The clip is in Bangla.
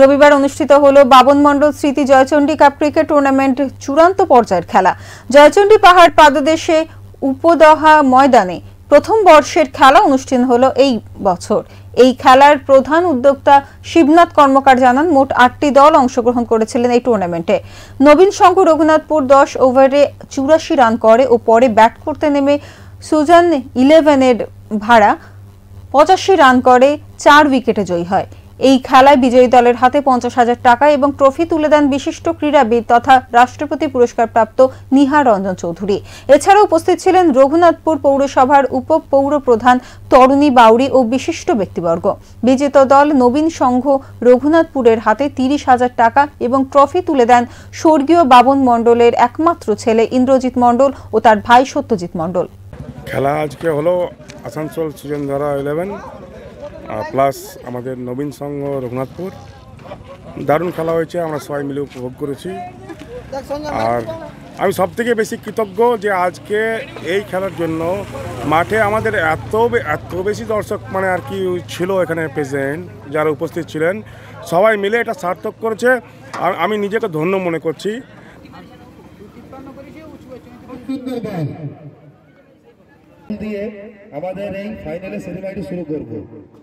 রবিবার অনুষ্ঠিত হলো বাবন মন্ডল স্মৃতি জয়চণ্ডী কাপ ক্রিকেট টুর্নামেন্ট চূড়ান্ত পর্যায়ের খেলা জয়চণ্ডী পাহাড় পাদদেশে উপদহা ময়দানে প্রথম বর্ষের খেলা অনুষ্ঠান হলো এই বছর এই খেলার প্রধান উদ্যোক্তা শিবনাথ কর্মকার জানান মোট আটটি দল অংশগ্রহণ করেছিলেন এই টুর্নামেন্টে নবীন শঙ্কর রঘুনাথপুর দশ ওভারে চুরাশি রান করে ও পরে ব্যাট করতে নেমে সুজান ইলেভেনের ভাড়া পঁচাশি রান করে চার উইকেটে জয়ী হয় এই খেলায় বিজয়ী দলের হাতে পঞ্চাশ হাজার টাকা এবং ট্রফি তুলে দেন বিশিষ্ট ক্রীড়াবিদ তথা রাষ্ট্রপতি পুরস্কারপ্রাপ্ত নিহার রঞ্জন চৌধুরী এছাড়া উপস্থিত ছিলেন রঘুনাথপুর পৌরসভার উপ পৌর প্রধান তরুণী বাউরি ও বিশিষ্ট ব্যক্তিবর্গ বিজেত দল নবীন সংঘ রঘুনাথপুরের হাতে তিরিশ হাজার টাকা এবং ট্রফি তুলে দেন স্বর্গীয় বাবন মণ্ডলের একমাত্র ছেলে ইন্দ্রজিৎ মণ্ডল ও তার ভাই সত্যজিৎ মণ্ডল খেলা আজকে হলো আসানসোল সুজনধারা ইলেভেন প্লাস আমাদের নবীন সংঘ রঘুনাথপুর দারুণ খেলা হয়েছে আমরা সবাই মিলে উপভোগ করেছি আর আমি সবথেকে বেশি কৃতজ্ঞ যে আজকে এই খেলার জন্য মাঠে আমাদের এত এত বেশি দর্শক মানে আর কি ছিল এখানে প্রেজেন্ট যারা উপস্থিত ছিলেন সবাই মিলে এটা সার্থক করেছে আর আমি নিজেকে ধন্য মনে করছি দিয়ে আমাদের এই ফাইনালে সেমিফাইনাল শুরু করব